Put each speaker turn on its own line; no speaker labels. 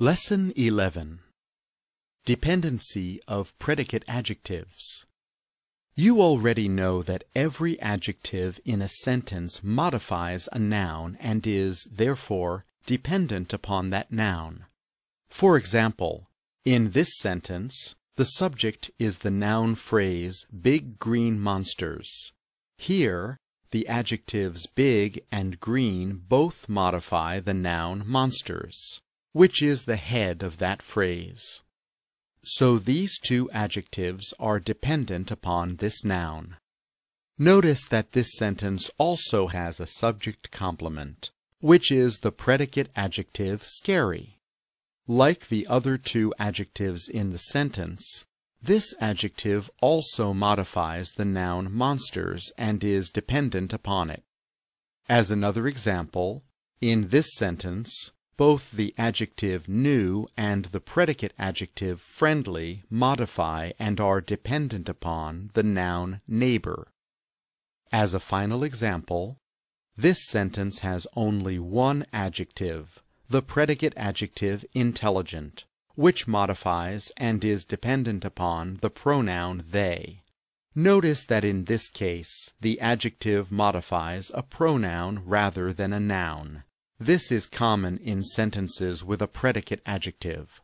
Lesson 11 Dependency of Predicate Adjectives You already know that every adjective in a sentence modifies a noun and is, therefore, dependent upon that noun. For example, in this sentence, the subject is the noun phrase big green monsters. Here, the adjectives big and green both modify the noun monsters which is the head of that phrase. So these two adjectives are dependent upon this noun. Notice that this sentence also has a subject complement, which is the predicate adjective scary. Like the other two adjectives in the sentence, this adjective also modifies the noun monsters and is dependent upon it. As another example, in this sentence, both the adjective new and the predicate adjective friendly modify and are dependent upon the noun neighbor. As a final example, this sentence has only one adjective, the predicate adjective intelligent, which modifies and is dependent upon the pronoun they. Notice that in this case, the adjective modifies a pronoun rather than a noun, this is common in sentences with a predicate adjective.